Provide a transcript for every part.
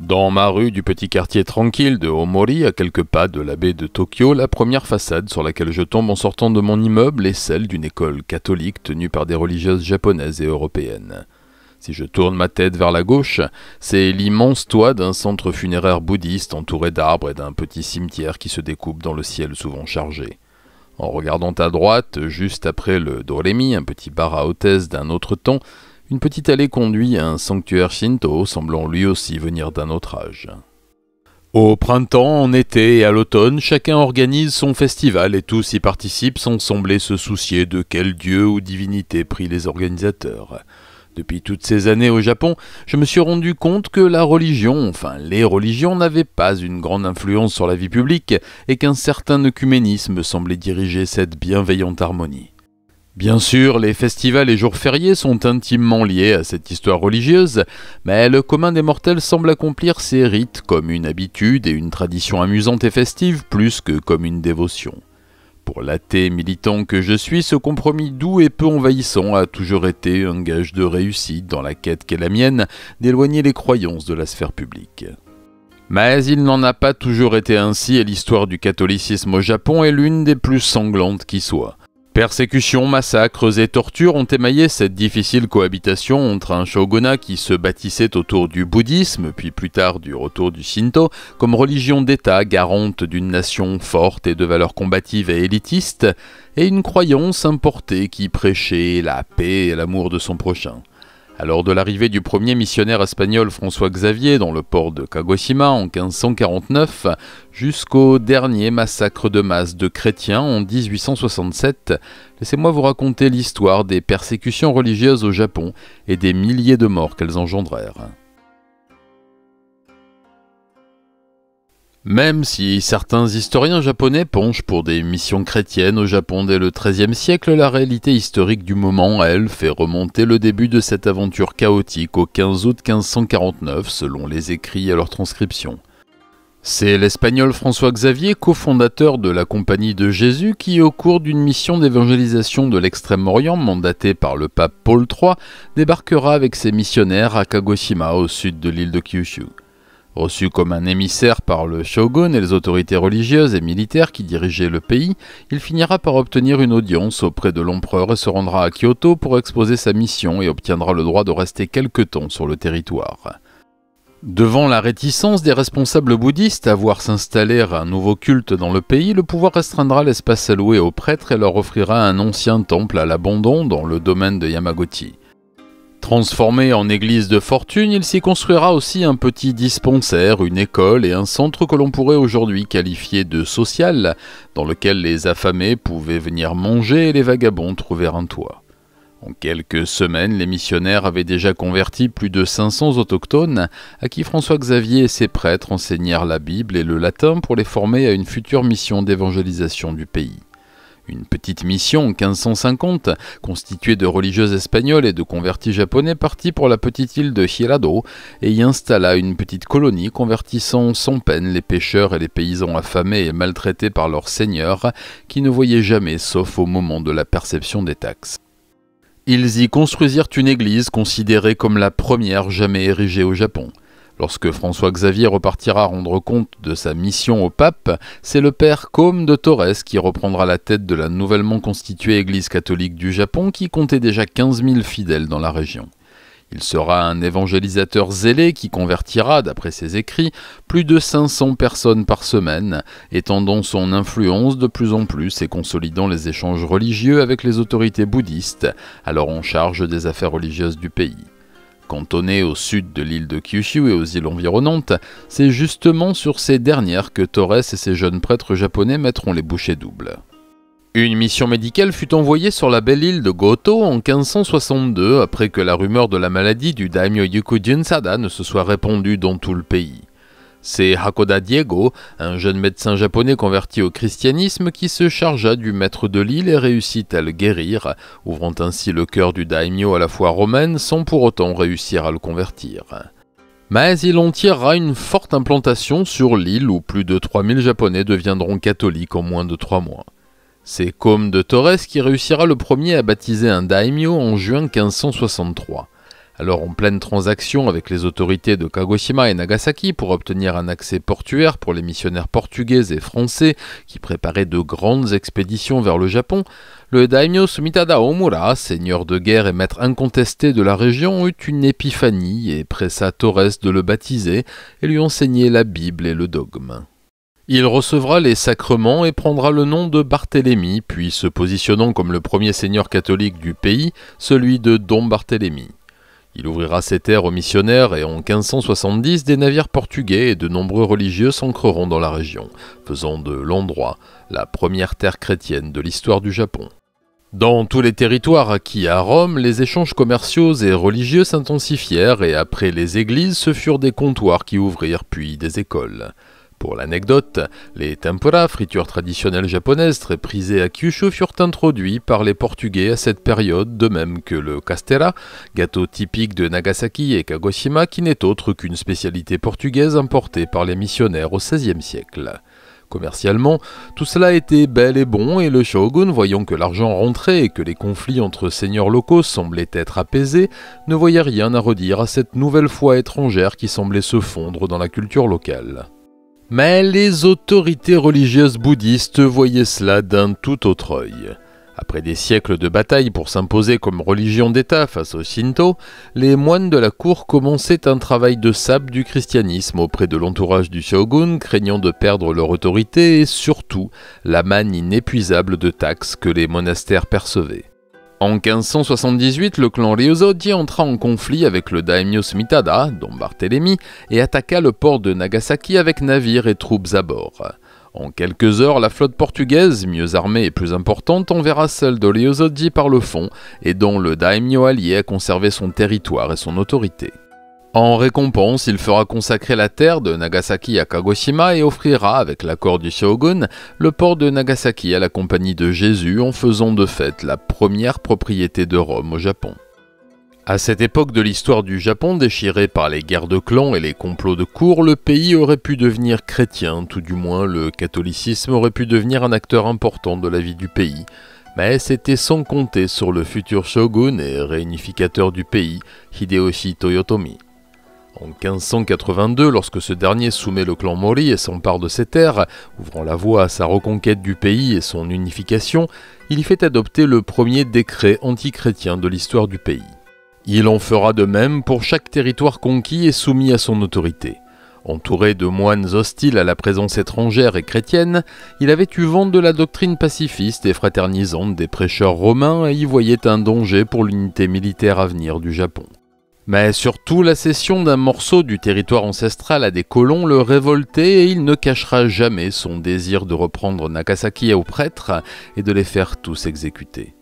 Dans ma rue du petit quartier tranquille de Omori, à quelques pas de la baie de Tokyo, la première façade sur laquelle je tombe en sortant de mon immeuble est celle d'une école catholique tenue par des religieuses japonaises et européennes. Si je tourne ma tête vers la gauche, c'est l'immense toit d'un centre funéraire bouddhiste entouré d'arbres et d'un petit cimetière qui se découpe dans le ciel souvent chargé. En regardant à droite, juste après le Doremi, un petit bar à hôtesse d'un autre temps, une petite allée conduit à un sanctuaire shinto semblant lui aussi venir d'un autre âge. Au printemps, en été et à l'automne, chacun organise son festival et tous y participent sans sembler se soucier de quel dieu ou divinité prit les organisateurs. Depuis toutes ces années au Japon, je me suis rendu compte que la religion, enfin les religions, n'avaient pas une grande influence sur la vie publique et qu'un certain œcuménisme semblait diriger cette bienveillante harmonie. Bien sûr, les festivals et jours fériés sont intimement liés à cette histoire religieuse, mais le commun des mortels semble accomplir ces rites comme une habitude et une tradition amusante et festive plus que comme une dévotion. Pour l'athée militant que je suis, ce compromis doux et peu envahissant a toujours été un gage de réussite dans la quête qu'est la mienne d'éloigner les croyances de la sphère publique. Mais il n'en a pas toujours été ainsi et l'histoire du catholicisme au Japon est l'une des plus sanglantes qui soit. Persécutions, massacres et tortures ont émaillé cette difficile cohabitation entre un shogunat qui se bâtissait autour du bouddhisme, puis plus tard du retour du Shinto, comme religion d'État garante d'une nation forte et de valeurs combatives et élitistes, et une croyance importée qui prêchait la paix et l'amour de son prochain. Alors de l'arrivée du premier missionnaire espagnol François Xavier dans le port de Kagoshima en 1549 jusqu'au dernier massacre de masse de chrétiens en 1867, laissez-moi vous raconter l'histoire des persécutions religieuses au Japon et des milliers de morts qu'elles engendrèrent. Même si certains historiens japonais penchent pour des missions chrétiennes au Japon dès le XIIIe siècle, la réalité historique du moment, elle, fait remonter le début de cette aventure chaotique au 15 août 1549, selon les écrits et leurs transcriptions. C'est l'Espagnol François Xavier, cofondateur de la Compagnie de Jésus, qui, au cours d'une mission d'évangélisation de l'Extrême-Orient mandatée par le pape Paul III, débarquera avec ses missionnaires à Kagoshima au sud de l'île de Kyushu. Reçu comme un émissaire par le shogun et les autorités religieuses et militaires qui dirigeaient le pays, il finira par obtenir une audience auprès de l'empereur et se rendra à Kyoto pour exposer sa mission et obtiendra le droit de rester quelque temps sur le territoire. Devant la réticence des responsables bouddhistes à voir s'installer un nouveau culte dans le pays, le pouvoir restreindra l'espace alloué aux prêtres et leur offrira un ancien temple à l'abandon dans le domaine de Yamagoti. Transformé en église de fortune, il s'y construira aussi un petit dispensaire, une école et un centre que l'on pourrait aujourd'hui qualifier de social, dans lequel les affamés pouvaient venir manger et les vagabonds trouver un toit. En quelques semaines, les missionnaires avaient déjà converti plus de 500 autochtones, à qui François-Xavier et ses prêtres enseignèrent la Bible et le latin pour les former à une future mission d'évangélisation du pays. Une petite mission, 1550, constituée de religieuses espagnoles et de convertis japonais partit pour la petite île de Hirado et y installa une petite colonie convertissant sans peine les pêcheurs et les paysans affamés et maltraités par leurs seigneurs qui ne voyaient jamais sauf au moment de la perception des taxes. Ils y construisirent une église considérée comme la première jamais érigée au Japon. Lorsque François-Xavier repartira rendre compte de sa mission au pape, c'est le père Côme de Torres qui reprendra la tête de la nouvellement constituée Église catholique du Japon qui comptait déjà 15 000 fidèles dans la région. Il sera un évangélisateur zélé qui convertira, d'après ses écrits, plus de 500 personnes par semaine, étendant son influence de plus en plus et consolidant les échanges religieux avec les autorités bouddhistes, alors en charge des affaires religieuses du pays. Cantonné au sud de l'île de Kyushu et aux îles environnantes, c'est justement sur ces dernières que Torres et ses jeunes prêtres japonais mettront les bouchées doubles. Une mission médicale fut envoyée sur la belle île de Goto en 1562 après que la rumeur de la maladie du daimyo Yuku ne se soit répandue dans tout le pays. C'est Hakoda Diego, un jeune médecin japonais converti au christianisme, qui se chargea du maître de l'île et réussit à le guérir, ouvrant ainsi le cœur du daimyo à la foi romaine sans pour autant réussir à le convertir. Mais il en tirera une forte implantation sur l'île où plus de 3000 japonais deviendront catholiques en moins de trois mois. C'est Com de Torres qui réussira le premier à baptiser un daimyo en juin 1563. Alors en pleine transaction avec les autorités de Kagoshima et Nagasaki pour obtenir un accès portuaire pour les missionnaires portugais et français qui préparaient de grandes expéditions vers le Japon, le daimyo Sumitada Omura, seigneur de guerre et maître incontesté de la région, eut une épiphanie et pressa Torres de le baptiser et lui enseigner la Bible et le dogme. Il recevra les sacrements et prendra le nom de Barthélemy, puis se positionnant comme le premier seigneur catholique du pays, celui de Don Barthélemy. Il ouvrira ses terres aux missionnaires et en 1570, des navires portugais et de nombreux religieux s'ancreront dans la région, faisant de l'endroit la première terre chrétienne de l'histoire du Japon. Dans tous les territoires acquis à Rome, les échanges commerciaux et religieux s'intensifièrent et après les églises, ce furent des comptoirs qui ouvrirent puis des écoles. Pour l'anecdote, les tempura, fritures traditionnelles japonaises très prisées à Kyushu, furent introduits par les Portugais à cette période, de même que le castella, gâteau typique de Nagasaki et Kagoshima qui n'est autre qu'une spécialité portugaise importée par les missionnaires au XVIe siècle. Commercialement, tout cela était bel et bon et le shogun, voyant que l'argent rentrait et que les conflits entre seigneurs locaux semblaient être apaisés, ne voyait rien à redire à cette nouvelle foi étrangère qui semblait se fondre dans la culture locale. Mais les autorités religieuses bouddhistes voyaient cela d'un tout autre œil. Après des siècles de batailles pour s'imposer comme religion d'État face au Shinto, les moines de la cour commençaient un travail de sable du christianisme auprès de l'entourage du shogun, craignant de perdre leur autorité et surtout la manne inépuisable de taxes que les monastères percevaient. En 1578, le clan Ryozoji entra en conflit avec le daimyo Smitada, dont Barthélemy, et attaqua le port de Nagasaki avec navires et troupes à bord. En quelques heures, la flotte portugaise, mieux armée et plus importante, enverra celle de Ryozoji par le fond, et dont le daimyo allié a conservé son territoire et son autorité. En récompense, il fera consacrer la terre de Nagasaki à Kagoshima et offrira, avec l'accord du shogun, le port de Nagasaki à la Compagnie de Jésus en faisant de fait la première propriété de Rome au Japon. À cette époque de l'histoire du Japon déchirée par les guerres de clans et les complots de cour, le pays aurait pu devenir chrétien, tout du moins le catholicisme aurait pu devenir un acteur important de la vie du pays. Mais c'était sans compter sur le futur shogun et réunificateur du pays, Hideyoshi Toyotomi. En 1582, lorsque ce dernier soumet le clan Mori et s'empare de ses terres, ouvrant la voie à sa reconquête du pays et son unification, il y fait adopter le premier décret antichrétien de l'histoire du pays. Il en fera de même pour chaque territoire conquis et soumis à son autorité. Entouré de moines hostiles à la présence étrangère et chrétienne, il avait eu vent de la doctrine pacifiste et fraternisante des prêcheurs romains et y voyait un danger pour l'unité militaire à venir du Japon. Mais surtout, la cession d'un morceau du territoire ancestral à des colons le révoltait et il ne cachera jamais son désir de reprendre Nakasaki aux prêtres et de les faire tous exécuter.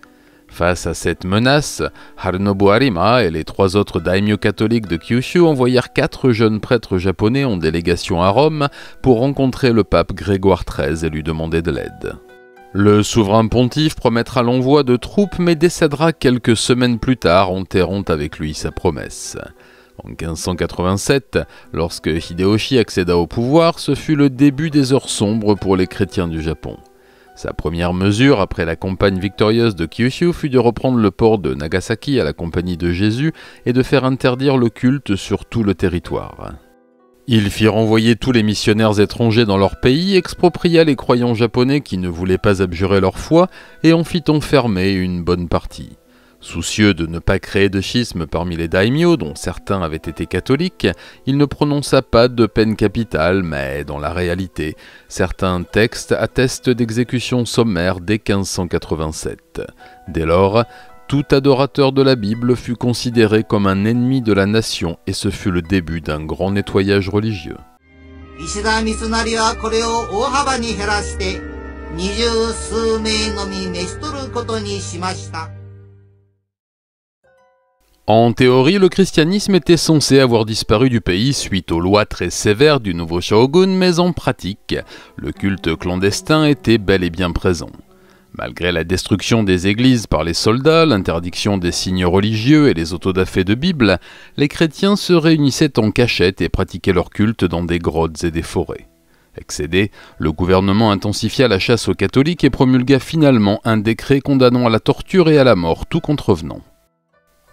Face à cette menace, Harunobu Arima et les trois autres daimyo catholiques de Kyushu envoyèrent quatre jeunes prêtres japonais en délégation à Rome pour rencontrer le pape Grégoire XIII et lui demander de l'aide. Le souverain pontife promettra l'envoi de troupes mais décédera quelques semaines plus tard, enterrant avec lui sa promesse. En 1587, lorsque Hideyoshi accéda au pouvoir, ce fut le début des heures sombres pour les chrétiens du Japon. Sa première mesure après la campagne victorieuse de Kyushu fut de reprendre le port de Nagasaki à la Compagnie de Jésus et de faire interdire le culte sur tout le territoire. Il fit renvoyer tous les missionnaires étrangers dans leur pays, expropria les croyants japonais qui ne voulaient pas abjurer leur foi, et en fit enfermer une bonne partie. Soucieux de ne pas créer de schisme parmi les daimyo, dont certains avaient été catholiques, il ne prononça pas de peine capitale, mais dans la réalité, certains textes attestent d'exécutions sommaires dès 1587. Dès lors, tout adorateur de la Bible fut considéré comme un ennemi de la nation et ce fut le début d'un grand nettoyage religieux. En théorie, le christianisme était censé avoir disparu du pays suite aux lois très sévères du nouveau shogun, mais en pratique, le culte clandestin était bel et bien présent. Malgré la destruction des églises par les soldats, l'interdiction des signes religieux et les autodafés de Bible, les chrétiens se réunissaient en cachette et pratiquaient leur culte dans des grottes et des forêts. Excédé, le gouvernement intensifia la chasse aux catholiques et promulgua finalement un décret condamnant à la torture et à la mort tout contrevenant.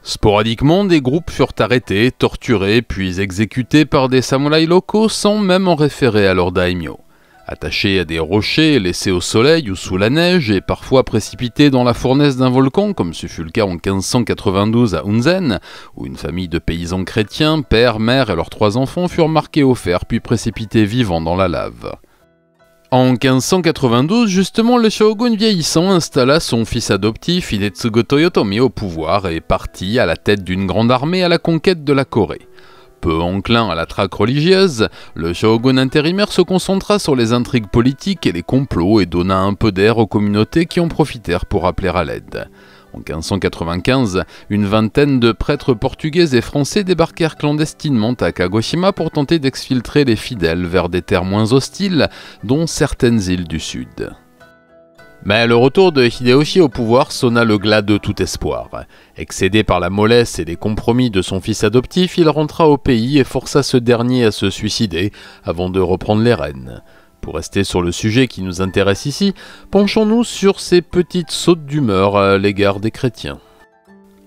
Sporadiquement, des groupes furent arrêtés, torturés, puis exécutés par des samouraïs locaux sans même en référer à leur daimyo. Attachés à des rochers, laissés au soleil ou sous la neige et parfois précipités dans la fournaise d'un volcan, comme ce fut le cas en 1592 à Hunzen où une famille de paysans chrétiens, père, mère et leurs trois enfants furent marqués au fer puis précipités vivants dans la lave. En 1592, justement, le shogun vieillissant installa son fils adoptif Hidetsugo Toyotomi au pouvoir et partit à la tête d'une grande armée à la conquête de la Corée. Peu enclin à la traque religieuse, le shogun intérimaire se concentra sur les intrigues politiques et les complots et donna un peu d'air aux communautés qui en profitèrent pour appeler à l'aide. En 1595, une vingtaine de prêtres portugais et français débarquèrent clandestinement à Kagoshima pour tenter d'exfiltrer les fidèles vers des terres moins hostiles, dont certaines îles du sud. Mais le retour de Hideyoshi au pouvoir sonna le glas de tout espoir. Excédé par la mollesse et les compromis de son fils adoptif, il rentra au pays et força ce dernier à se suicider avant de reprendre les rênes. Pour rester sur le sujet qui nous intéresse ici, penchons-nous sur ces petites sautes d'humeur à l'égard des chrétiens.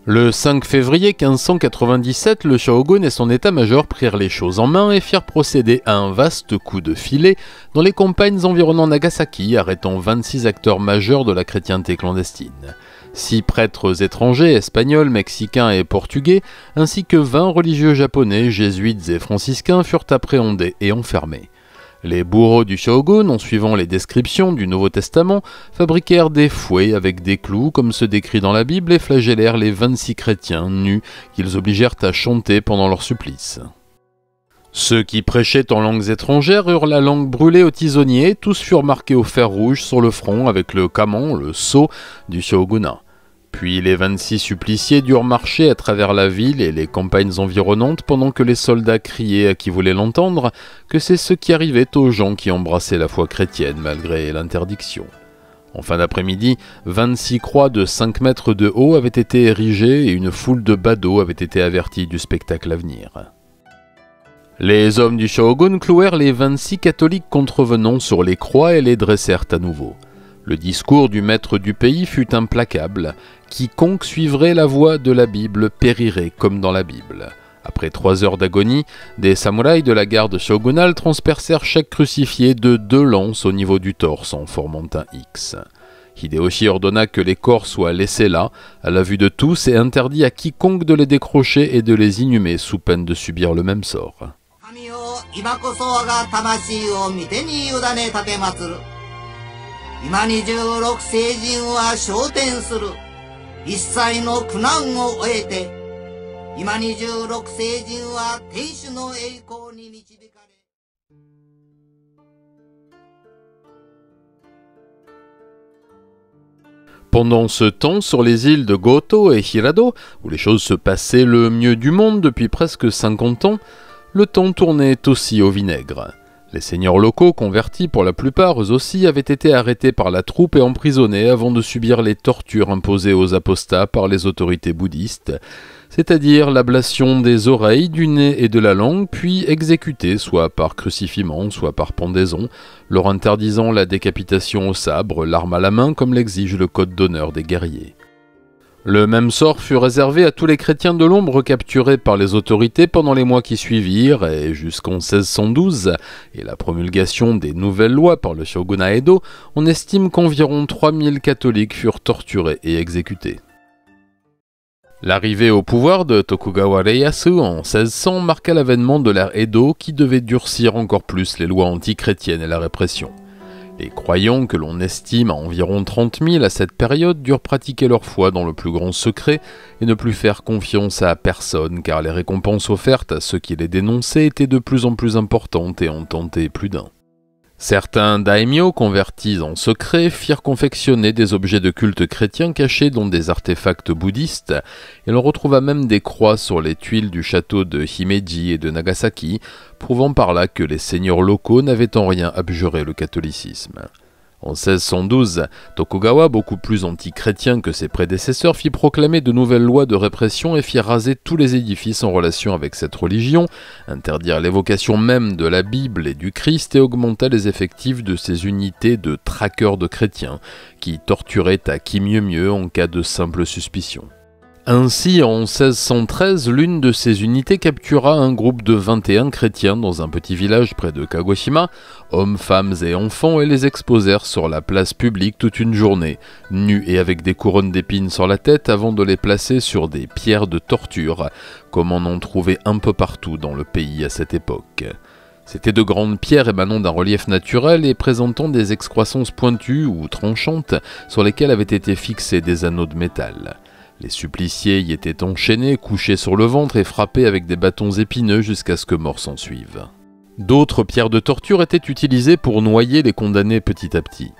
Le 5 février 1597, le Shogun et son état-major prirent les choses en main et firent procéder à un vaste coup de filet dans les campagnes environnant Nagasaki, arrêtant 26 acteurs majeurs de la chrétienté clandestine. Six prêtres étrangers, espagnols, mexicains et portugais, ainsi que 20 religieux japonais, jésuites et franciscains furent appréhendés et enfermés. Les bourreaux du shogun, en suivant les descriptions du Nouveau Testament, fabriquèrent des fouets avec des clous comme se décrit dans la Bible et flagellèrent les 26 chrétiens nus qu'ils obligèrent à chanter pendant leur supplice. Ceux qui prêchaient en langues étrangères eurent la langue brûlée au tisonnier, tous furent marqués au fer rouge sur le front avec le kamon, le sceau du shogunat. Puis les 26 suppliciés durent marcher à travers la ville et les campagnes environnantes pendant que les soldats criaient à qui voulait l'entendre que c'est ce qui arrivait aux gens qui embrassaient la foi chrétienne malgré l'interdiction. En fin d'après-midi, 26 croix de 5 mètres de haut avaient été érigées et une foule de badauds avait été avertie du spectacle à venir. Les hommes du shogun clouèrent les 26 catholiques contrevenants sur les croix et les dressèrent à nouveau. Le discours du maître du pays fut implacable. Quiconque suivrait la voie de la Bible périrait comme dans la Bible. Après trois heures d'agonie, des samouraïs de la garde shogunale transpercèrent chaque crucifié de deux lances au niveau du torse en formant un X. Hideyoshi ordonna que les corps soient laissés là, à la vue de tous, et interdit à quiconque de les décrocher et de les inhumer sous peine de subir le même sort. Pendant ce temps, sur les îles de Goto et Hirado, où les choses se passaient le mieux du monde depuis presque 50 ans, le temps tournait aussi au vinaigre. Les seigneurs locaux, convertis pour la plupart eux aussi, avaient été arrêtés par la troupe et emprisonnés avant de subir les tortures imposées aux apostats par les autorités bouddhistes, c'est-à-dire l'ablation des oreilles, du nez et de la langue, puis exécutés soit par crucifiement, soit par pendaison, leur interdisant la décapitation au sabre, l'arme à la main, comme l'exige le code d'honneur des guerriers. Le même sort fut réservé à tous les chrétiens de l'ombre capturés par les autorités pendant les mois qui suivirent et jusqu'en 1612 et la promulgation des nouvelles lois par le shogun Edo, on estime qu'environ 3000 catholiques furent torturés et exécutés. L'arrivée au pouvoir de Tokugawa Ieyasu en 1600 marqua l'avènement de l'ère Edo qui devait durcir encore plus les lois antichrétiennes et la répression. Les croyants, que l'on estime à environ 30 000 à cette période, durent pratiquer leur foi dans le plus grand secret et ne plus faire confiance à personne, car les récompenses offertes à ceux qui les dénonçaient étaient de plus en plus importantes et en tentaient plus d'un. Certains daimyo convertis en secret firent confectionner des objets de culte chrétien cachés dont des artefacts bouddhistes, et l'on retrouva même des croix sur les tuiles du château de Himeji et de Nagasaki, prouvant par là que les seigneurs locaux n'avaient en rien abjuré le catholicisme. En 1612, Tokugawa, beaucoup plus anti-chrétien que ses prédécesseurs, fit proclamer de nouvelles lois de répression et fit raser tous les édifices en relation avec cette religion, interdire l'évocation même de la Bible et du Christ et augmenta les effectifs de ces unités de traqueurs de chrétiens, qui torturaient à qui mieux mieux en cas de simple suspicion. Ainsi, en 1613, l'une de ces unités captura un groupe de 21 chrétiens dans un petit village près de Kagoshima. Hommes, femmes et enfants, et les exposèrent sur la place publique toute une journée, nus et avec des couronnes d'épines sur la tête avant de les placer sur des pierres de torture, comme on en trouvait un peu partout dans le pays à cette époque. C'étaient de grandes pierres émanant d'un relief naturel et présentant des excroissances pointues ou tranchantes sur lesquelles avaient été fixés des anneaux de métal. Les suppliciés y étaient enchaînés, couchés sur le ventre et frappés avec des bâtons épineux jusqu'à ce que mort s'en D'autres pierres de torture étaient utilisées pour noyer les condamnés petit à petit.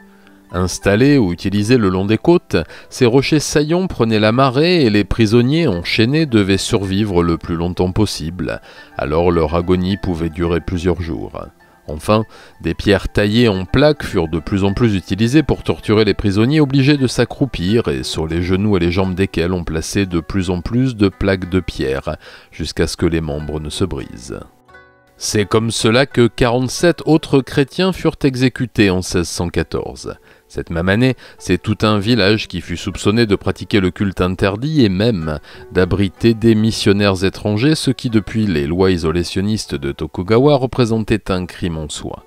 Installées ou utilisées le long des côtes, ces rochers saillants prenaient la marée et les prisonniers enchaînés devaient survivre le plus longtemps possible, alors leur agonie pouvait durer plusieurs jours. Enfin, des pierres taillées en plaques furent de plus en plus utilisées pour torturer les prisonniers obligés de s'accroupir et sur les genoux et les jambes desquels on plaçait de plus en plus de plaques de pierre jusqu'à ce que les membres ne se brisent. C'est comme cela que 47 autres chrétiens furent exécutés en 1614. Cette même année, c'est tout un village qui fut soupçonné de pratiquer le culte interdit et même d'abriter des missionnaires étrangers, ce qui depuis les lois isolationnistes de Tokugawa représentait un crime en soi.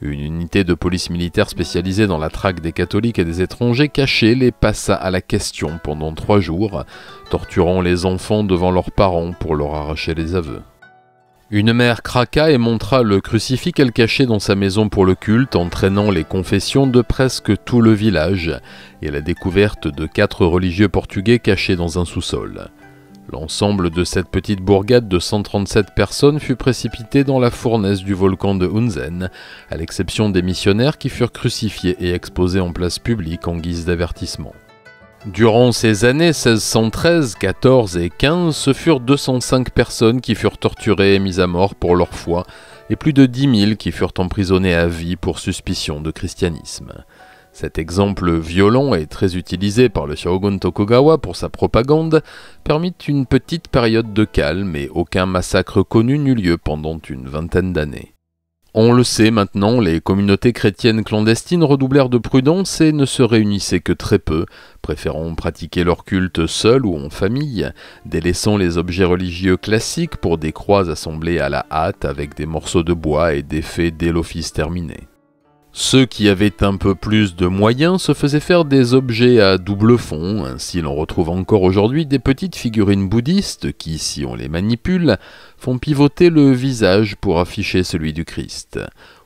Une unité de police militaire spécialisée dans la traque des catholiques et des étrangers cachés les passa à la question pendant trois jours, torturant les enfants devant leurs parents pour leur arracher les aveux. Une mère craqua et montra le crucifix qu'elle cachait dans sa maison pour le culte, entraînant les confessions de presque tout le village et la découverte de quatre religieux portugais cachés dans un sous-sol. L'ensemble de cette petite bourgade de 137 personnes fut précipité dans la fournaise du volcan de Hunzen, à l'exception des missionnaires qui furent crucifiés et exposés en place publique en guise d'avertissement. Durant ces années 1613, 14 et 15, ce furent 205 personnes qui furent torturées et mises à mort pour leur foi, et plus de 10 000 qui furent emprisonnées à vie pour suspicion de christianisme. Cet exemple violent et très utilisé par le shogun Tokugawa pour sa propagande permit une petite période de calme et aucun massacre connu n'eut lieu pendant une vingtaine d'années. On le sait maintenant, les communautés chrétiennes clandestines redoublèrent de prudence et ne se réunissaient que très peu, préférant pratiquer leur culte seul ou en famille, délaissant les objets religieux classiques pour des croix assemblées à la hâte avec des morceaux de bois et des faits dès l'office terminé. Ceux qui avaient un peu plus de moyens se faisaient faire des objets à double fond, ainsi l'on retrouve encore aujourd'hui des petites figurines bouddhistes qui, si on les manipule, font pivoter le visage pour afficher celui du Christ,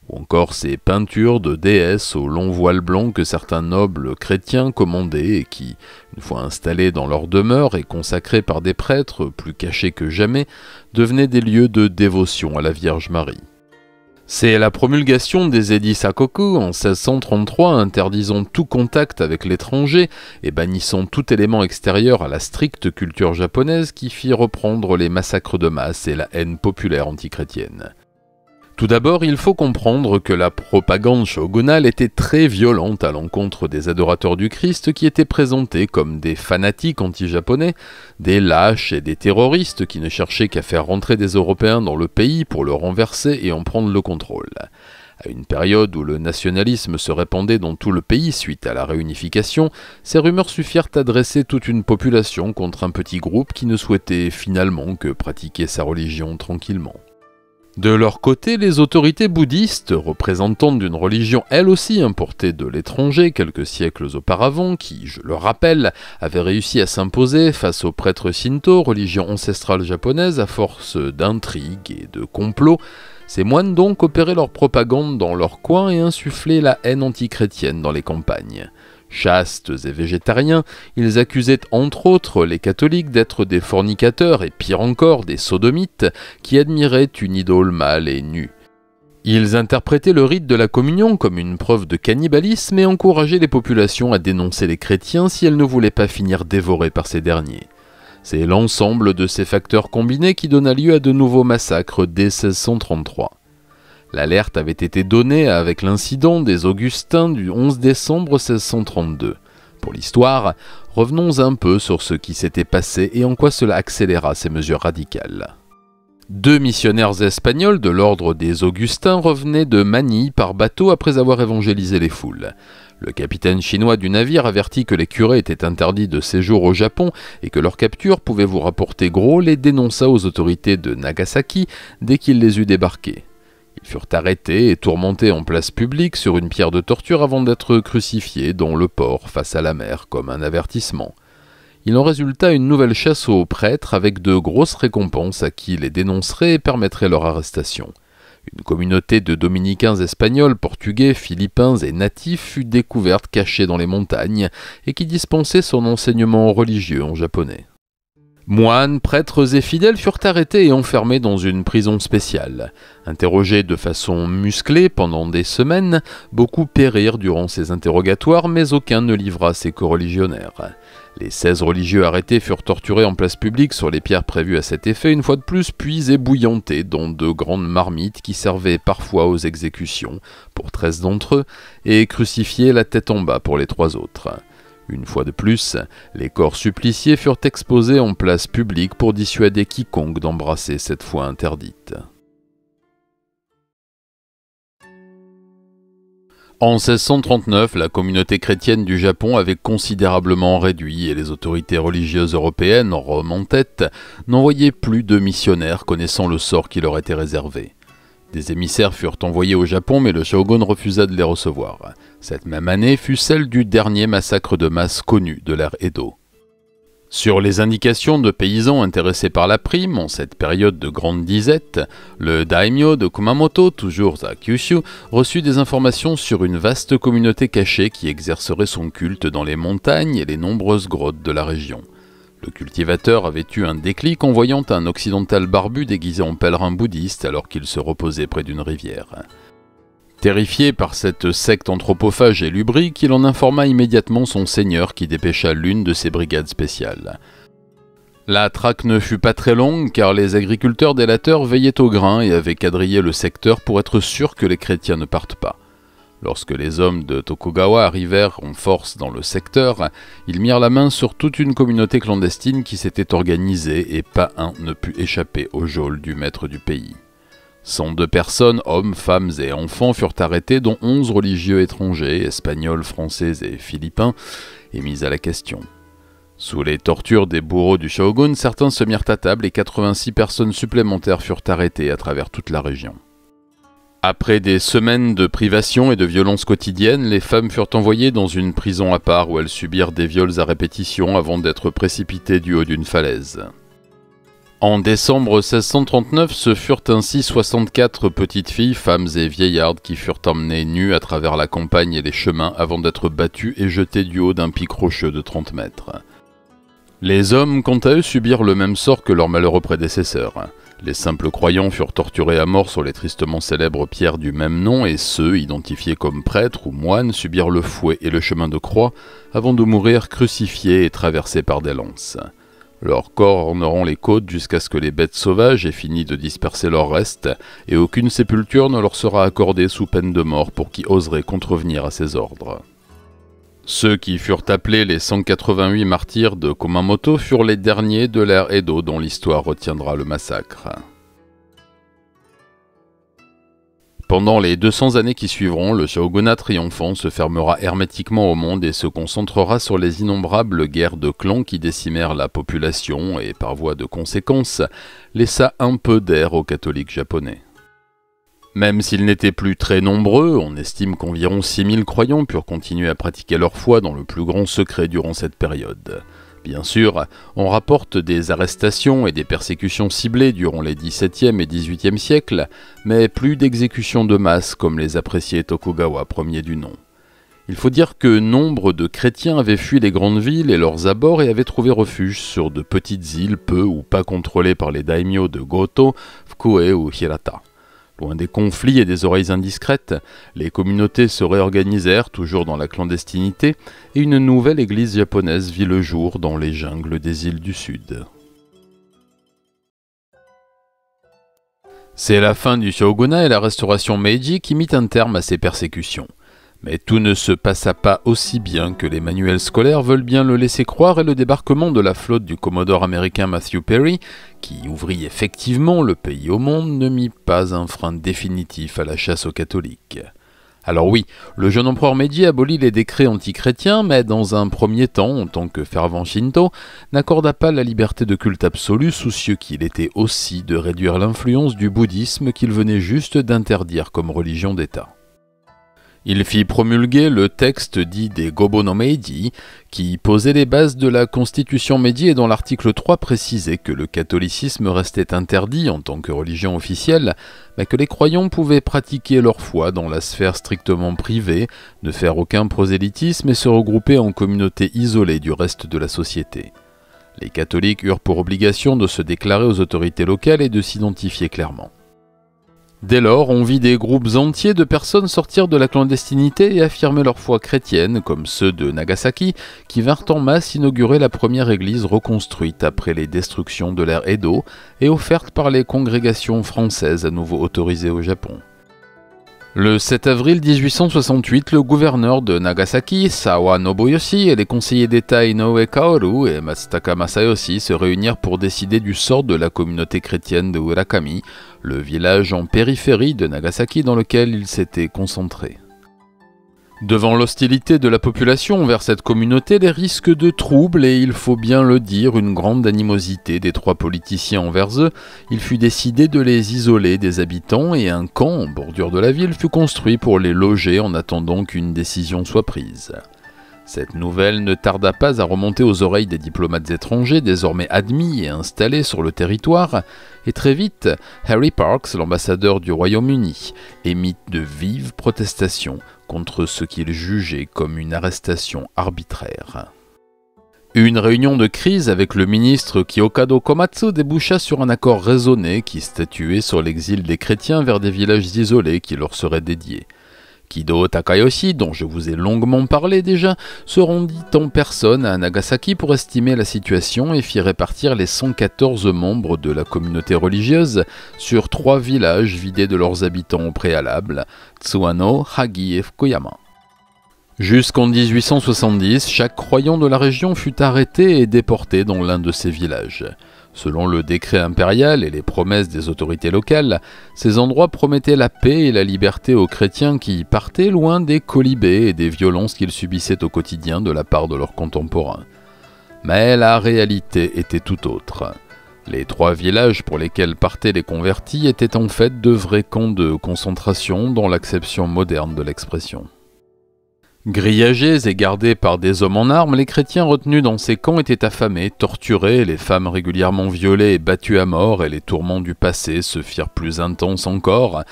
ou encore ces peintures de déesses au long voile blanc que certains nobles chrétiens commandaient et qui, une fois installées dans leur demeure et consacrées par des prêtres plus cachés que jamais, devenaient des lieux de dévotion à la Vierge Marie. C'est la promulgation des édits Sakoku en 1633 interdisant tout contact avec l'étranger et bannissant tout élément extérieur à la stricte culture japonaise qui fit reprendre les massacres de masse et la haine populaire antichrétienne. Tout d'abord, il faut comprendre que la propagande shogunale était très violente à l'encontre des adorateurs du Christ qui étaient présentés comme des fanatiques anti-japonais, des lâches et des terroristes qui ne cherchaient qu'à faire rentrer des Européens dans le pays pour le renverser et en prendre le contrôle. À une période où le nationalisme se répandait dans tout le pays suite à la réunification, ces rumeurs suffirent à dresser toute une population contre un petit groupe qui ne souhaitait finalement que pratiquer sa religion tranquillement. De leur côté, les autorités bouddhistes, représentantes d'une religion elle aussi importée de l'étranger quelques siècles auparavant, qui, je le rappelle, avait réussi à s'imposer face aux prêtres shinto, religion ancestrale japonaise, à force d'intrigues et de complots, ces moines donc opéraient leur propagande dans leur coin et insufflaient la haine antichrétienne dans les campagnes. Chastes et végétariens, ils accusaient entre autres les catholiques d'être des fornicateurs et pire encore des sodomites qui admiraient une idole mâle et nue. Ils interprétaient le rite de la communion comme une preuve de cannibalisme et encourageaient les populations à dénoncer les chrétiens si elles ne voulaient pas finir dévorées par ces derniers. C'est l'ensemble de ces facteurs combinés qui donna lieu à de nouveaux massacres dès 1633. L'alerte avait été donnée avec l'incident des Augustins du 11 décembre 1632. Pour l'histoire, revenons un peu sur ce qui s'était passé et en quoi cela accéléra ces mesures radicales. Deux missionnaires espagnols de l'ordre des Augustins revenaient de Manille par bateau après avoir évangélisé les foules. Le capitaine chinois du navire avertit que les curés étaient interdits de séjour au Japon et que leur capture pouvait vous rapporter gros les dénonça aux autorités de Nagasaki dès qu'il les eut débarqués. Ils furent arrêtés et tourmentés en place publique sur une pierre de torture avant d'être crucifiés dans le port face à la mer comme un avertissement. Il en résulta une nouvelle chasse aux prêtres avec de grosses récompenses à qui les dénoncerait et permettrait leur arrestation. Une communauté de dominicains espagnols, portugais, philippins et natifs fut découverte cachée dans les montagnes et qui dispensait son enseignement religieux en japonais. Moines, prêtres et fidèles furent arrêtés et enfermés dans une prison spéciale. Interrogés de façon musclée pendant des semaines, beaucoup périrent durant ces interrogatoires, mais aucun ne livra ses coreligionnaires. Les 16 religieux arrêtés furent torturés en place publique sur les pierres prévues à cet effet une fois de plus, puis ébouillantés dans de grandes marmites qui servaient parfois aux exécutions pour 13 d'entre eux et crucifiés la tête en bas pour les trois autres. Une fois de plus, les corps suppliciés furent exposés en place publique pour dissuader quiconque d'embrasser cette foi interdite. En 1639, la communauté chrétienne du Japon avait considérablement réduit et les autorités religieuses européennes, Rome en tête, n'envoyaient plus de missionnaires connaissant le sort qui leur était réservé. Des émissaires furent envoyés au Japon, mais le shogun refusa de les recevoir. Cette même année fut celle du dernier massacre de masse connu de l'ère Edo. Sur les indications de paysans intéressés par la prime en cette période de grande disette, le daimyo de Kumamoto, toujours à Kyushu, reçut des informations sur une vaste communauté cachée qui exercerait son culte dans les montagnes et les nombreuses grottes de la région. Le cultivateur avait eu un déclic en voyant un occidental barbu déguisé en pèlerin bouddhiste alors qu'il se reposait près d'une rivière. Terrifié par cette secte anthropophage et lubrique, il en informa immédiatement son seigneur qui dépêcha l'une de ses brigades spéciales. La traque ne fut pas très longue car les agriculteurs délateurs veillaient au grain et avaient quadrillé le secteur pour être sûrs que les chrétiens ne partent pas. Lorsque les hommes de Tokugawa arrivèrent en force dans le secteur, ils mirent la main sur toute une communauté clandestine qui s'était organisée et pas un ne put échapper au geôle du maître du pays. 102 personnes, hommes, femmes et enfants, furent arrêtés, dont 11 religieux étrangers, espagnols, français et philippins, et mis à la question. Sous les tortures des bourreaux du shogun, certains se mirent à table et 86 personnes supplémentaires furent arrêtées à travers toute la région. Après des semaines de privation et de violences quotidiennes, les femmes furent envoyées dans une prison à part où elles subirent des viols à répétition avant d'être précipitées du haut d'une falaise. En décembre 1639, ce furent ainsi 64 petites filles, femmes et vieillardes qui furent emmenées nues à travers la campagne et les chemins avant d'être battues et jetées du haut d'un pic rocheux de 30 mètres. Les hommes, quant à eux, subirent le même sort que leurs malheureux prédécesseurs. Les simples croyants furent torturés à mort sur les tristement célèbres pierres du même nom, et ceux, identifiés comme prêtres ou moines, subirent le fouet et le chemin de croix avant de mourir crucifiés et traversés par des lances. Leurs corps orneront les côtes jusqu'à ce que les bêtes sauvages aient fini de disperser leurs restes, et aucune sépulture ne leur sera accordée sous peine de mort pour qui oserait contrevenir à ces ordres. Ceux qui furent appelés les 188 martyrs de Komamoto furent les derniers de l'ère Edo dont l'histoire retiendra le massacre. Pendant les 200 années qui suivront, le shogunat triomphant se fermera hermétiquement au monde et se concentrera sur les innombrables guerres de clans qui décimèrent la population et, par voie de conséquence, laissa un peu d'air aux catholiques japonais. Même s'ils n'étaient plus très nombreux, on estime qu'environ 6000 croyants purent continuer à pratiquer leur foi dans le plus grand secret durant cette période. Bien sûr, on rapporte des arrestations et des persécutions ciblées durant les 17e et 18e siècles, mais plus d'exécutions de masse comme les appréciait Tokugawa premier du nom. Il faut dire que nombre de chrétiens avaient fui les grandes villes et leurs abords et avaient trouvé refuge sur de petites îles peu ou pas contrôlées par les daimyo de Goto, Fukue ou Hirata. Loin des conflits et des oreilles indiscrètes, les communautés se réorganisèrent toujours dans la clandestinité et une nouvelle église japonaise vit le jour dans les jungles des îles du Sud. C'est la fin du shogunat et la restauration Meiji qui mit un terme à ces persécutions. Mais tout ne se passa pas aussi bien que les manuels scolaires veulent bien le laisser croire et le débarquement de la flotte du commodore américain Matthew Perry, qui ouvrit effectivement le pays au monde, ne mit pas un frein définitif à la chasse aux catholiques. Alors oui, le jeune empereur Meiji abolit les décrets antichrétiens, mais dans un premier temps, en tant que fervent Shinto, n'accorda pas la liberté de culte absolue, soucieux qu'il était aussi de réduire l'influence du bouddhisme qu'il venait juste d'interdire comme religion d'État. Il fit promulguer le texte dit des Gobono qui posait les bases de la constitution médiée et dont l'article 3 précisait que le catholicisme restait interdit en tant que religion officielle, mais que les croyants pouvaient pratiquer leur foi dans la sphère strictement privée, ne faire aucun prosélytisme et se regrouper en communautés isolées du reste de la société. Les catholiques eurent pour obligation de se déclarer aux autorités locales et de s'identifier clairement. Dès lors, on vit des groupes entiers de personnes sortir de la clandestinité et affirmer leur foi chrétienne, comme ceux de Nagasaki, qui vinrent en masse inaugurer la première église reconstruite après les destructions de l'ère Edo et offerte par les congrégations françaises à nouveau autorisées au Japon. Le 7 avril 1868, le gouverneur de Nagasaki, Sawa Nobuyoshi, et les conseillers d'État Inoue Kaoru et Matsutaka Masayoshi se réunirent pour décider du sort de la communauté chrétienne de Urakami, le village en périphérie de Nagasaki dans lequel ils s'étaient concentrés. Devant l'hostilité de la population envers cette communauté, les risques de troubles et, il faut bien le dire, une grande animosité des trois politiciens envers eux, il fut décidé de les isoler des habitants et un camp en bordure de la ville fut construit pour les loger en attendant qu'une décision soit prise. Cette nouvelle ne tarda pas à remonter aux oreilles des diplomates étrangers désormais admis et installés sur le territoire, et très vite, Harry Parks, l'ambassadeur du Royaume-Uni, émit de vives protestations contre ce qu'il jugeait comme une arrestation arbitraire. Une réunion de crise avec le ministre Kiyokado Komatsu déboucha sur un accord raisonné qui statuait sur l'exil des chrétiens vers des villages isolés qui leur seraient dédiés. Kido Takayoshi, dont je vous ai longuement parlé déjà, se rendit en personne à Nagasaki pour estimer la situation et fit répartir les 114 membres de la communauté religieuse sur trois villages vidés de leurs habitants au préalable, Tsuano, Hagi et Fukuyama. Jusqu'en 1870, chaque croyant de la région fut arrêté et déporté dans l'un de ces villages. Selon le décret impérial et les promesses des autorités locales, ces endroits promettaient la paix et la liberté aux chrétiens qui y partaient loin des colibés et des violences qu'ils subissaient au quotidien de la part de leurs contemporains. Mais la réalité était tout autre. Les trois villages pour lesquels partaient les convertis étaient en fait de vrais camps de concentration dans l'acception moderne de l'expression. Grillagés et gardés par des hommes en armes, les chrétiens retenus dans ces camps étaient affamés, torturés, les femmes régulièrement violées et battues à mort, et les tourments du passé se firent plus intenses encore,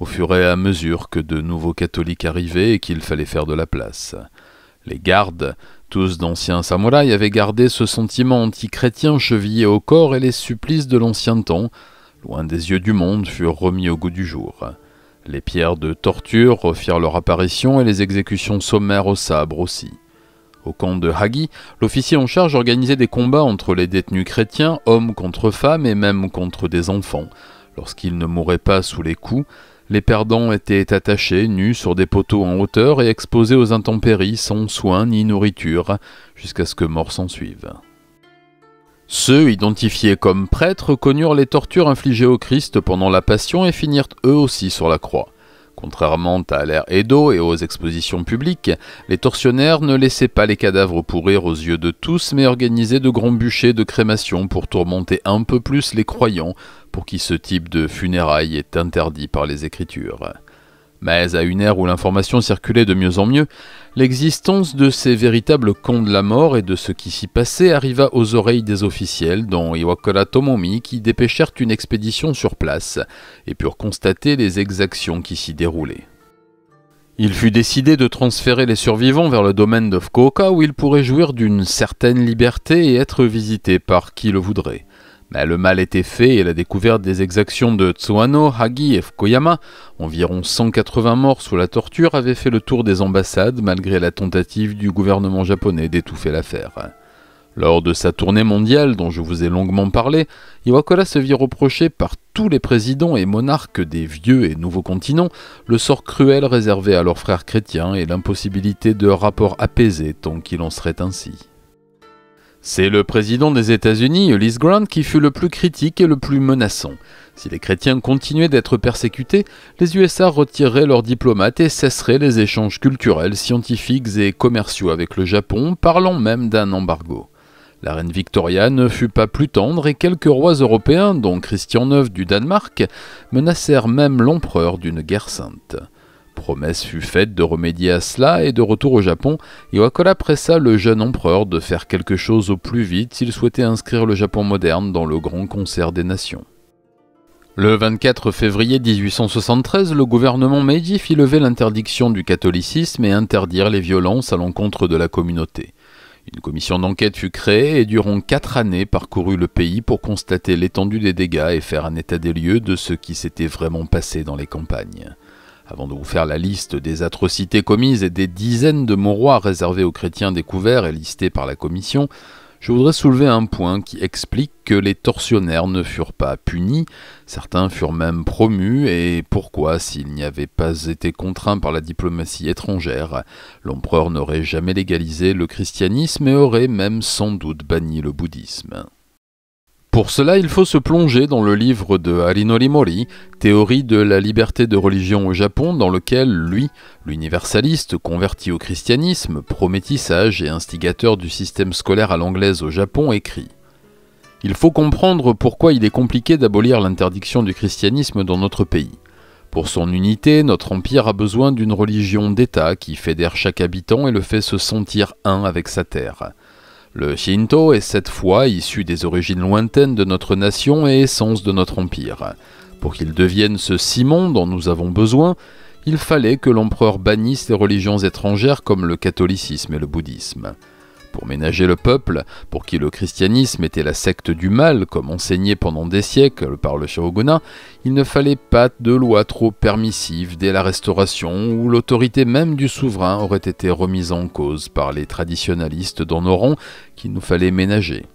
au fur et à mesure que de nouveaux catholiques arrivaient et qu'il fallait faire de la place. Les gardes, tous d'anciens samouraïs, avaient gardé ce sentiment anti-chrétien chevillé au corps et les supplices de l'ancien temps, loin des yeux du monde, furent remis au goût du jour. Les pierres de torture refirent leur apparition et les exécutions sommaires au sabre aussi. Au camp de Hagi, l'officier en charge organisait des combats entre les détenus chrétiens, hommes contre femmes et même contre des enfants. Lorsqu'ils ne mouraient pas sous les coups, les perdants étaient attachés, nus sur des poteaux en hauteur et exposés aux intempéries sans soins ni nourriture, jusqu'à ce que mort s'ensuive. Ceux identifiés comme prêtres connurent les tortures infligées au Christ pendant la Passion et finirent eux aussi sur la croix. Contrairement à l'ère Edo et aux expositions publiques, les tortionnaires ne laissaient pas les cadavres pourrir aux yeux de tous, mais organisaient de grands bûchers de crémation pour tourmenter un peu plus les croyants, pour qui ce type de funérailles est interdit par les Écritures. Mais à une ère où l'information circulait de mieux en mieux, l'existence de ces véritables cons de la mort et de ce qui s'y passait arriva aux oreilles des officiels, dont Iwakura Tomomi, qui dépêchèrent une expédition sur place et purent constater les exactions qui s'y déroulaient. Il fut décidé de transférer les survivants vers le domaine de où ils pourraient jouir d'une certaine liberté et être visités par qui le voudrait. Mais le mal était fait et la découverte des exactions de Tsuano, Hagi et Fukuyama, environ 180 morts sous la torture, avait fait le tour des ambassades malgré la tentative du gouvernement japonais d'étouffer l'affaire. Lors de sa tournée mondiale dont je vous ai longuement parlé, Iwakura se vit reprocher par tous les présidents et monarques des vieux et nouveaux continents le sort cruel réservé à leurs frères chrétiens et l'impossibilité de rapports apaisés tant qu'il en serait ainsi. C'est le président des États-Unis, Ulysses Grant, qui fut le plus critique et le plus menaçant. Si les chrétiens continuaient d'être persécutés, les USA retireraient leurs diplomates et cesseraient les échanges culturels, scientifiques et commerciaux avec le Japon, parlant même d'un embargo. La reine Victoria ne fut pas plus tendre et quelques rois européens, dont Christian IX du Danemark, menacèrent même l'empereur d'une guerre sainte. Promesse fut faite de remédier à cela et de retour au Japon, Iwakura pressa le jeune empereur de faire quelque chose au plus vite s'il souhaitait inscrire le Japon moderne dans le grand concert des nations. Le 24 février 1873, le gouvernement Meiji fit lever l'interdiction du catholicisme et interdire les violences à l'encontre de la communauté. Une commission d'enquête fut créée et durant quatre années parcourut le pays pour constater l'étendue des dégâts et faire un état des lieux de ce qui s'était vraiment passé dans les campagnes. Avant de vous faire la liste des atrocités commises et des dizaines de monrois réservés aux chrétiens découverts et listés par la Commission, je voudrais soulever un point qui explique que les tortionnaires ne furent pas punis, certains furent même promus, et pourquoi, s'ils n'y avaient pas été contraints par la diplomatie étrangère, l'empereur n'aurait jamais légalisé le christianisme et aurait même sans doute banni le bouddhisme. Pour cela, il faut se plonger dans le livre de Harinori Mori, Théorie de la liberté de religion au Japon, dans lequel lui, l'universaliste converti au christianisme, prométissage et instigateur du système scolaire à l'anglaise au Japon, écrit Il faut comprendre pourquoi il est compliqué d'abolir l'interdiction du christianisme dans notre pays. Pour son unité, notre empire a besoin d'une religion d'État qui fédère chaque habitant et le fait se sentir un avec sa terre. Le Shinto est cette fois issu des origines lointaines de notre nation et essence de notre empire. Pour qu'il devienne ce Simon dont nous avons besoin, il fallait que l'empereur bannisse les religions étrangères comme le catholicisme et le bouddhisme. Pour ménager le peuple, pour qui le christianisme était la secte du mal, comme enseigné pendant des siècles par le shogunat, il ne fallait pas de loi trop permissive dès la Restauration, où l'autorité même du souverain aurait été remise en cause par les traditionalistes rangs, qu'il nous fallait ménager.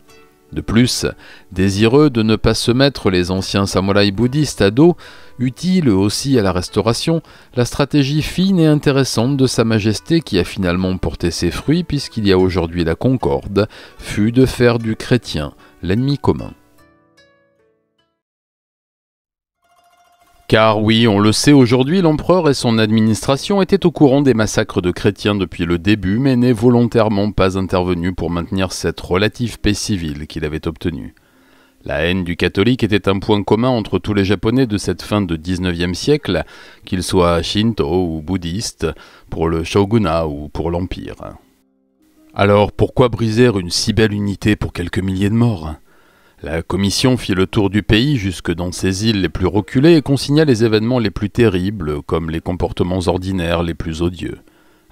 De plus, désireux de ne pas se mettre les anciens samouraïs bouddhistes à dos, utile aussi à la restauration, la stratégie fine et intéressante de Sa Majesté qui a finalement porté ses fruits puisqu'il y a aujourd'hui la concorde, fut de faire du chrétien l'ennemi commun. Car oui, on le sait aujourd'hui, l'empereur et son administration étaient au courant des massacres de chrétiens depuis le début, mais n'est volontairement pas intervenu pour maintenir cette relative paix civile qu'il avait obtenue. La haine du catholique était un point commun entre tous les Japonais de cette fin de 19e siècle, qu'ils soient shinto ou bouddhistes, pour le shogunat ou pour l'empire. Alors pourquoi briser une si belle unité pour quelques milliers de morts la commission fit le tour du pays jusque dans ses îles les plus reculées et consigna les événements les plus terribles, comme les comportements ordinaires les plus odieux.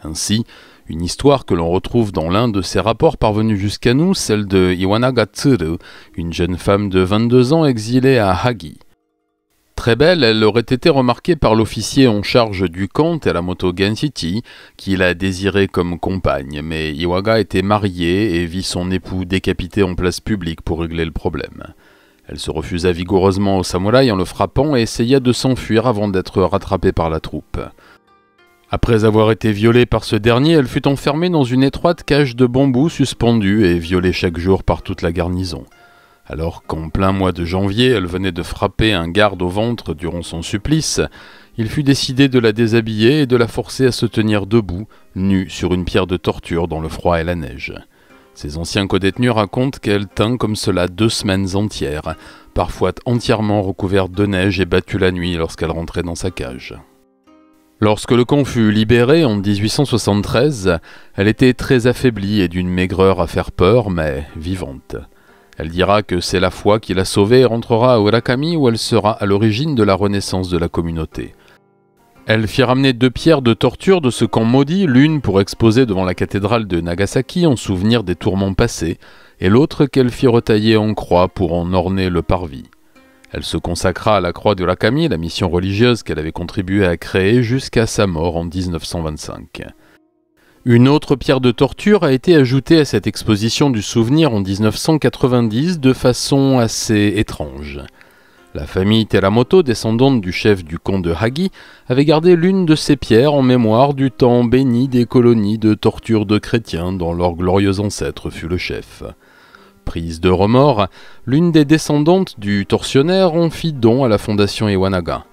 Ainsi, une histoire que l'on retrouve dans l'un de ses rapports parvenus jusqu'à nous, celle de Iwanagatsuru, une jeune femme de 22 ans exilée à Hagi très belle, elle aurait été remarquée par l'officier en charge du camp à la moto City, qui la désirait comme compagne, mais Iwaga était mariée et vit son époux décapité en place publique pour régler le problème. Elle se refusa vigoureusement au samouraï en le frappant et essaya de s'enfuir avant d'être rattrapée par la troupe. Après avoir été violée par ce dernier, elle fut enfermée dans une étroite cage de bambou suspendue et violée chaque jour par toute la garnison. Alors qu'en plein mois de janvier, elle venait de frapper un garde au ventre durant son supplice, il fut décidé de la déshabiller et de la forcer à se tenir debout, nue sur une pierre de torture dans le froid et la neige. Ses anciens codétenus racontent qu'elle tint comme cela deux semaines entières, parfois entièrement recouverte de neige et battue la nuit lorsqu'elle rentrait dans sa cage. Lorsque le camp fut libéré en 1873, elle était très affaiblie et d'une maigreur à faire peur, mais vivante. Elle dira que c'est la foi qui l'a sauvée et rentrera à Urakami où elle sera à l'origine de la renaissance de la communauté. Elle fit ramener deux pierres de torture de ce camp maudit, l'une pour exposer devant la cathédrale de Nagasaki en souvenir des tourments passés, et l'autre qu'elle fit retailler en croix pour en orner le parvis. Elle se consacra à la croix de Urakami, la mission religieuse qu'elle avait contribué à créer jusqu'à sa mort en 1925. Une autre pierre de torture a été ajoutée à cette exposition du souvenir en 1990 de façon assez étrange. La famille Teramoto, descendante du chef du comte de Hagi, avait gardé l'une de ces pierres en mémoire du temps béni des colonies de torture de chrétiens dont leur glorieux ancêtre fut le chef. Prise de remords, l'une des descendantes du tortionnaire en fit don à la fondation Iwanaga.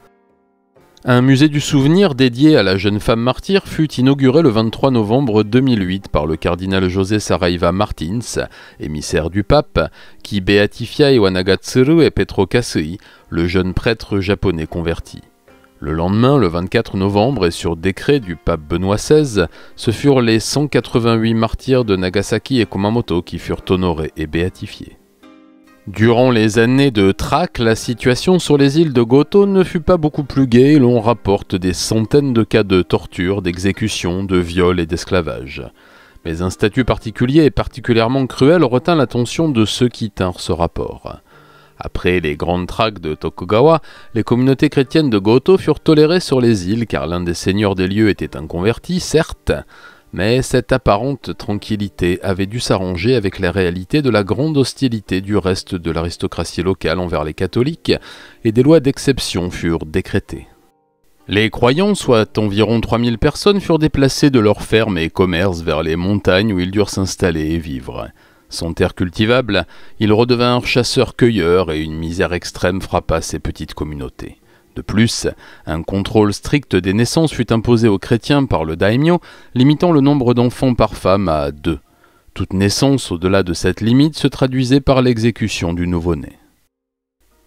Un musée du souvenir dédié à la jeune femme martyr fut inauguré le 23 novembre 2008 par le cardinal José Saraiva Martins, émissaire du pape, qui béatifia Iwanagatsuru et Petro Kasui, le jeune prêtre japonais converti. Le lendemain, le 24 novembre, et sur décret du pape Benoît XVI, ce furent les 188 martyrs de Nagasaki et Kumamoto qui furent honorés et béatifiés. Durant les années de traque, la situation sur les îles de Goto ne fut pas beaucoup plus gaie l'on rapporte des centaines de cas de torture, d'exécution, de viol et d'esclavage. Mais un statut particulier et particulièrement cruel retint l'attention de ceux qui tinrent ce rapport. Après les grandes traques de Tokugawa, les communautés chrétiennes de Goto furent tolérées sur les îles car l'un des seigneurs des lieux était un converti, certes, mais cette apparente tranquillité avait dû s'arranger avec la réalité de la grande hostilité du reste de l'aristocratie locale envers les catholiques, et des lois d'exception furent décrétées. Les croyants, soit environ 3000 personnes, furent déplacés de leurs fermes et commerces vers les montagnes où ils durent s'installer et vivre. Sans terre cultivable, ils redevinrent chasseurs-cueilleurs et une misère extrême frappa ces petites communautés. De plus, un contrôle strict des naissances fut imposé aux chrétiens par le daimyo, limitant le nombre d'enfants par femme à deux. Toute naissance au-delà de cette limite se traduisait par l'exécution du nouveau-né.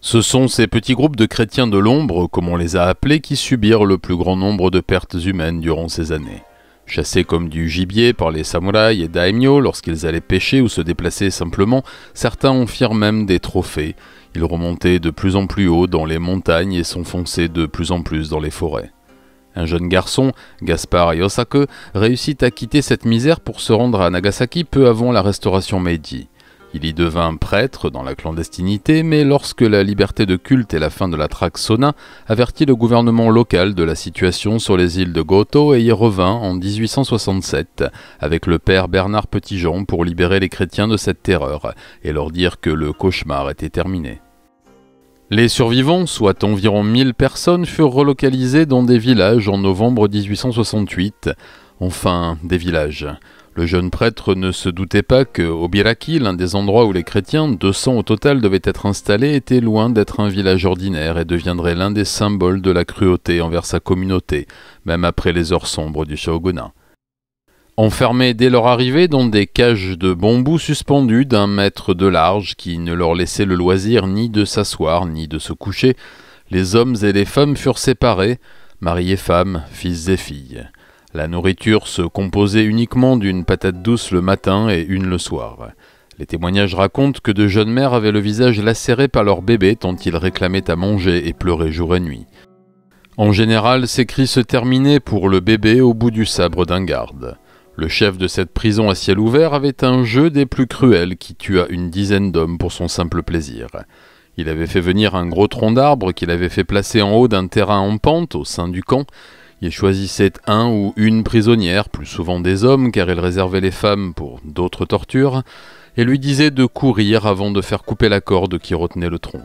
Ce sont ces petits groupes de chrétiens de l'ombre, comme on les a appelés, qui subirent le plus grand nombre de pertes humaines durant ces années. Chassés comme du gibier par les samouraïs et daimyo lorsqu'ils allaient pêcher ou se déplacer simplement, certains en firent même des trophées. Ils remontaient de plus en plus haut dans les montagnes et s'enfonçaient de plus en plus dans les forêts. Un jeune garçon, Gaspar Yosake, réussit à quitter cette misère pour se rendre à Nagasaki peu avant la restauration Meiji. Il y devint prêtre dans la clandestinité, mais lorsque la liberté de culte et la fin de la Traxona avertit le gouvernement local de la situation sur les îles de Goto et y revint en 1867 avec le père Bernard Petitjean pour libérer les chrétiens de cette terreur et leur dire que le cauchemar était terminé. Les survivants, soit environ 1000 personnes, furent relocalisés dans des villages en novembre 1868. Enfin, des villages. Le jeune prêtre ne se doutait pas que Obiraki, l'un des endroits où les chrétiens, 200 au total, devaient être installés, était loin d'être un village ordinaire et deviendrait l'un des symboles de la cruauté envers sa communauté, même après les heures sombres du shogunat. Enfermés dès leur arrivée dans des cages de bambou suspendues d'un mètre de large qui ne leur laissaient le loisir ni de s'asseoir ni de se coucher, les hommes et les femmes furent séparés, mariés femmes, fils et filles. La nourriture se composait uniquement d'une patate douce le matin et une le soir. Les témoignages racontent que de jeunes mères avaient le visage lacéré par leur bébé tant ils réclamaient à manger et pleuraient jour et nuit. En général, ces cris se terminaient pour le bébé au bout du sabre d'un garde. Le chef de cette prison à ciel ouvert avait un jeu des plus cruels qui tua une dizaine d'hommes pour son simple plaisir. Il avait fait venir un gros tronc d'arbre qu'il avait fait placer en haut d'un terrain en pente au sein du camp il choisissait un ou une prisonnière, plus souvent des hommes car il réservait les femmes pour d'autres tortures, et lui disait de courir avant de faire couper la corde qui retenait le tronc.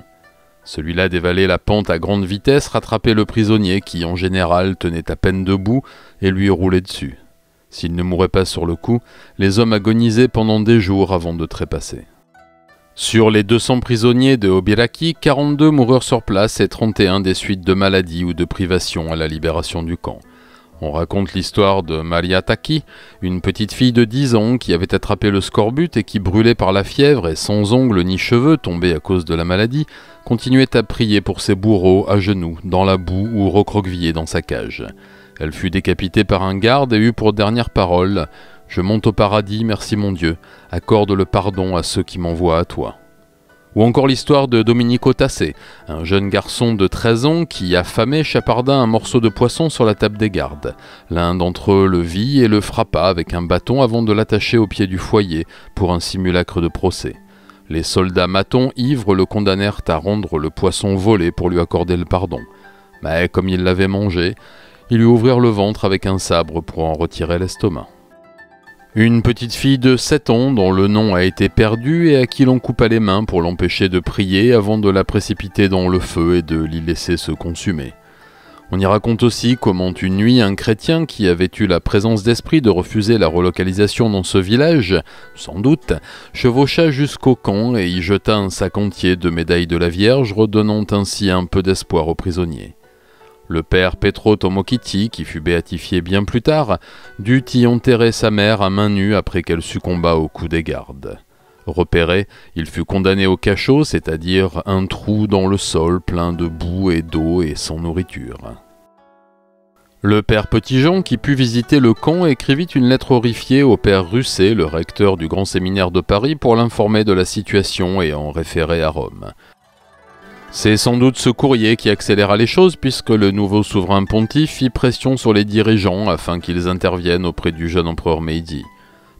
Celui-là dévalait la pente à grande vitesse, rattrapait le prisonnier qui en général tenait à peine debout et lui roulait dessus. S'il ne mourait pas sur le coup, les hommes agonisaient pendant des jours avant de trépasser. Sur les 200 prisonniers de Obiraki, 42 moururent sur place et 31 des suites de maladies ou de privations à la libération du camp. On raconte l'histoire de Maria Taki, une petite fille de 10 ans qui avait attrapé le scorbut et qui, brûlait par la fièvre et sans ongles ni cheveux tombés à cause de la maladie, continuait à prier pour ses bourreaux à genoux, dans la boue ou recroquevillée dans sa cage. Elle fut décapitée par un garde et eut pour dernière parole je monte au paradis, merci mon Dieu, accorde le pardon à ceux qui m'envoient à toi. Ou encore l'histoire de Domenico Tassé, un jeune garçon de 13 ans qui, affamé, chaparda un morceau de poisson sur la table des gardes. L'un d'entre eux le vit et le frappa avec un bâton avant de l'attacher au pied du foyer pour un simulacre de procès. Les soldats matons, ivres, le condamnèrent à rendre le poisson volé pour lui accorder le pardon. Mais comme il l'avait mangé, ils lui ouvrirent le ventre avec un sabre pour en retirer l'estomac. Une petite fille de 7 ans dont le nom a été perdu et à qui l'on coupa les mains pour l'empêcher de prier avant de la précipiter dans le feu et de l'y laisser se consumer. On y raconte aussi comment une nuit un chrétien qui avait eu la présence d'esprit de refuser la relocalisation dans ce village, sans doute, chevaucha jusqu'au camp et y jeta un sac entier de médailles de la Vierge redonnant ainsi un peu d'espoir aux prisonniers. Le père Petro Tomokiti, qui fut béatifié bien plus tard, dut y enterrer sa mère à main nue après qu'elle succomba au coup des gardes. Repéré, il fut condamné au cachot, c'est-à-dire un trou dans le sol plein de boue et d'eau et sans nourriture. Le père Petitjean, qui put visiter le camp, écrivit une lettre horrifiée au père Russet, le recteur du grand séminaire de Paris, pour l'informer de la situation et en référer à Rome. C'est sans doute ce courrier qui accéléra les choses puisque le nouveau souverain pontife fit pression sur les dirigeants afin qu'ils interviennent auprès du jeune empereur Meiji.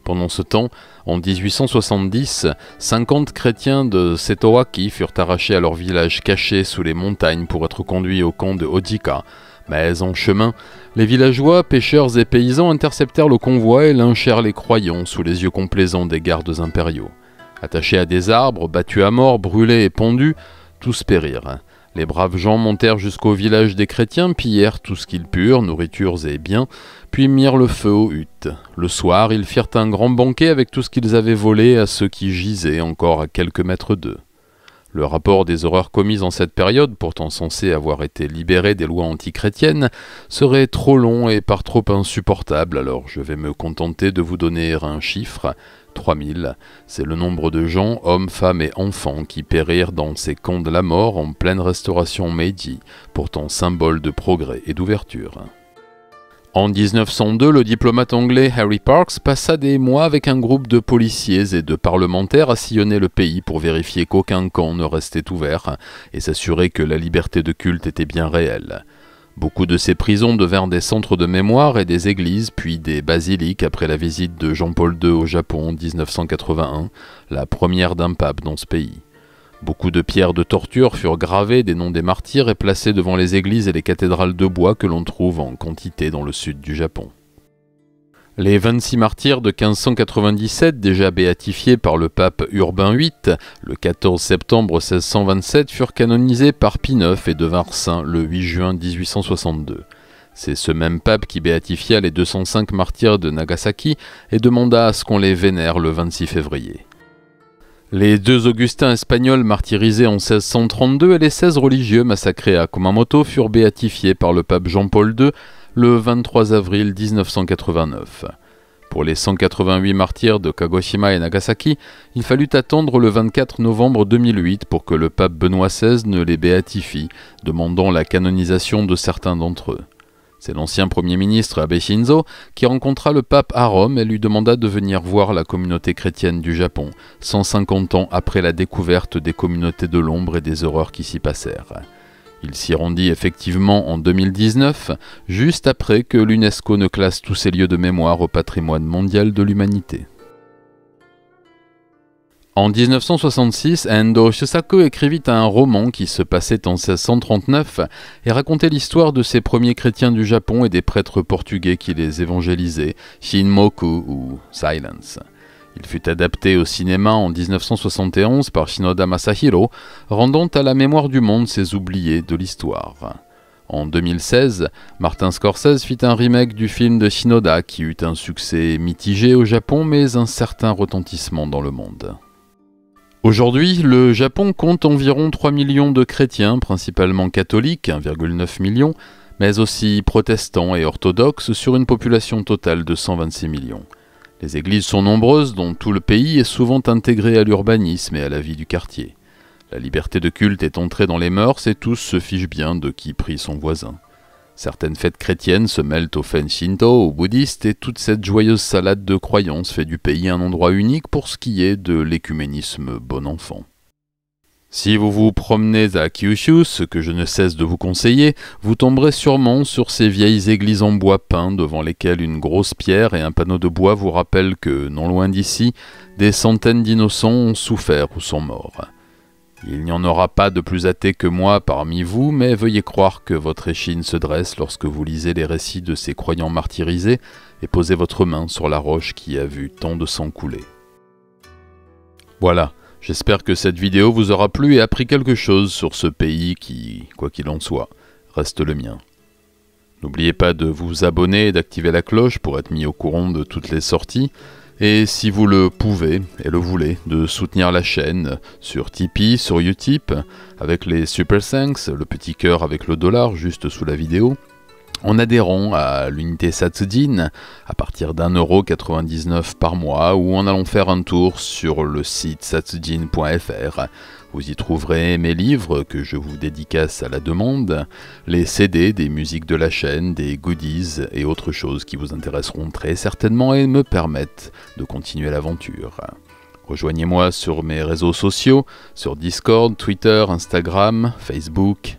Pendant ce temps, en 1870, 50 chrétiens de Setowaki furent arrachés à leur village caché sous les montagnes pour être conduits au camp de Odika. Mais en chemin, les villageois, pêcheurs et paysans interceptèrent le convoi et lynchèrent les croyants sous les yeux complaisants des gardes impériaux. Attachés à des arbres, battus à mort, brûlés et pendus, tous Les braves gens montèrent jusqu'au village des chrétiens, pillèrent tout ce qu'ils purent, nourritures et biens, puis mirent le feu aux huttes. Le soir, ils firent un grand banquet avec tout ce qu'ils avaient volé à ceux qui gisaient encore à quelques mètres d'eux. Le rapport des horreurs commises en cette période, pourtant censé avoir été libéré des lois antichrétiennes, serait trop long et par trop insupportable, alors je vais me contenter de vous donner un chiffre. 3000. C'est le nombre de gens, hommes, femmes et enfants, qui périrent dans ces camps de la mort en pleine restauration Meiji, pourtant symbole de progrès et d'ouverture. En 1902, le diplomate anglais Harry Parks passa des mois avec un groupe de policiers et de parlementaires à sillonner le pays pour vérifier qu'aucun camp ne restait ouvert et s'assurer que la liberté de culte était bien réelle. Beaucoup de ces prisons devinrent des centres de mémoire et des églises, puis des basiliques après la visite de Jean-Paul II au Japon en 1981, la première d'un pape dans ce pays. Beaucoup de pierres de torture furent gravées des noms des martyrs et placées devant les églises et les cathédrales de bois que l'on trouve en quantité dans le sud du Japon. Les 26 martyrs de 1597, déjà béatifiés par le pape Urbain VIII, le 14 septembre 1627 furent canonisés par Pie IX et devinrent saints le 8 juin 1862. C'est ce même pape qui béatifia les 205 martyrs de Nagasaki et demanda à ce qu'on les vénère le 26 février. Les deux Augustins espagnols martyrisés en 1632 et les 16 religieux massacrés à Kumamoto furent béatifiés par le pape Jean-Paul II le 23 avril 1989. Pour les 188 martyrs de Kagoshima et Nagasaki, il fallut attendre le 24 novembre 2008 pour que le pape Benoît XVI ne les béatifie, demandant la canonisation de certains d'entre eux. C'est l'ancien Premier ministre Abe Shinzo qui rencontra le pape à Rome et lui demanda de venir voir la communauté chrétienne du Japon, 150 ans après la découverte des communautés de l'ombre et des horreurs qui s'y passèrent. Il s'y rendit effectivement en 2019, juste après que l'UNESCO ne classe tous ces lieux de mémoire au patrimoine mondial de l'humanité. En 1966, Endo Shusaku écrivit un roman qui se passait en 1639 et racontait l'histoire de ses premiers chrétiens du Japon et des prêtres portugais qui les évangélisaient, Shinmoku ou Silence. Il fut adapté au cinéma en 1971 par Shinoda Masahiro, rendant à la mémoire du monde ses oubliés de l'histoire. En 2016, Martin Scorsese fit un remake du film de Shinoda qui eut un succès mitigé au Japon mais un certain retentissement dans le monde. Aujourd'hui, le Japon compte environ 3 millions de chrétiens, principalement catholiques, 1,9 million, mais aussi protestants et orthodoxes sur une population totale de 126 millions. Les églises sont nombreuses dont tout le pays est souvent intégré à l'urbanisme et à la vie du quartier. La liberté de culte est entrée dans les mœurs et tous se fichent bien de qui prie son voisin. Certaines fêtes chrétiennes se mêlent au fen shinto, aux bouddhistes, et toute cette joyeuse salade de croyances fait du pays un endroit unique pour ce qui est de l'écuménisme bon enfant. Si vous vous promenez à Kyushu, ce que je ne cesse de vous conseiller, vous tomberez sûrement sur ces vieilles églises en bois peint devant lesquelles une grosse pierre et un panneau de bois vous rappellent que, non loin d'ici, des centaines d'innocents ont souffert ou sont morts. Il n'y en aura pas de plus athée que moi parmi vous, mais veuillez croire que votre échine se dresse lorsque vous lisez les récits de ces croyants martyrisés et posez votre main sur la roche qui a vu tant de sang couler. Voilà. J'espère que cette vidéo vous aura plu et appris quelque chose sur ce pays qui, quoi qu'il en soit, reste le mien. N'oubliez pas de vous abonner et d'activer la cloche pour être mis au courant de toutes les sorties, et si vous le pouvez et le voulez, de soutenir la chaîne sur Tipeee, sur Utip, avec les Super Thanks, le petit cœur avec le dollar juste sous la vidéo, en adhérant à l'unité Satsudin à partir d'1,99€ par mois ou en allant faire un tour sur le site satsudin.fr. Vous y trouverez mes livres que je vous dédicace à la demande, les CD des musiques de la chaîne, des goodies et autres choses qui vous intéresseront très certainement et me permettent de continuer l'aventure. Rejoignez-moi sur mes réseaux sociaux, sur Discord, Twitter, Instagram, Facebook,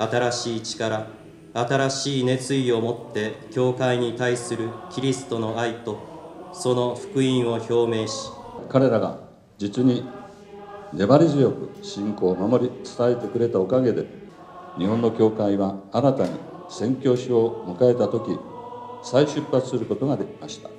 新しい力新しい熱意を持って教会に対するキリストの愛とその福音を表明し彼らが実に粘り強く信仰を守り伝えてくれたおかげで日本の教会は新たに宣教師を迎えた時再出発することができました